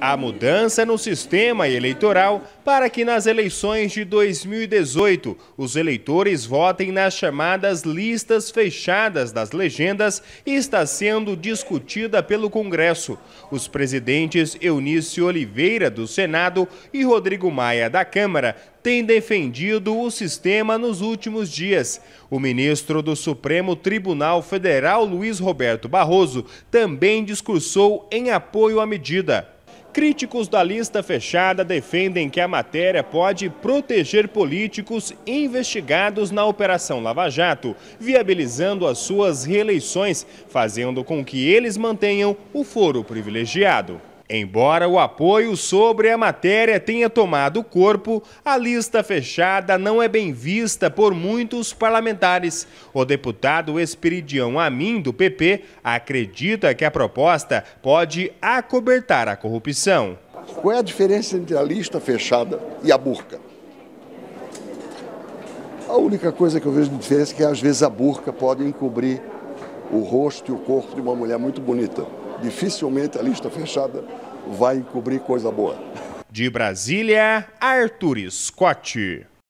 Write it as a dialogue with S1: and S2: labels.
S1: A mudança no sistema eleitoral para que nas eleições de 2018 os eleitores votem nas chamadas listas fechadas das legendas está sendo discutida pelo Congresso. Os presidentes Eunício Oliveira do Senado e Rodrigo Maia da Câmara tem defendido o sistema nos últimos dias. O ministro do Supremo Tribunal Federal, Luiz Roberto Barroso, também discursou em apoio à medida. Críticos da lista fechada defendem que a matéria pode proteger políticos investigados na Operação Lava Jato, viabilizando as suas reeleições, fazendo com que eles mantenham o foro privilegiado. Embora o apoio sobre a matéria tenha tomado corpo, a lista fechada não é bem vista por muitos parlamentares. O deputado Espiridião Amin, do PP, acredita que a proposta pode acobertar a corrupção. Qual é a diferença entre a lista fechada e a burca?
S2: A única coisa que eu vejo de diferença é que às vezes a burca pode encobrir o rosto e o corpo de uma mulher muito bonita. Dificilmente a lista fechada vai encobrir coisa boa. De Brasília, Arthur Scott.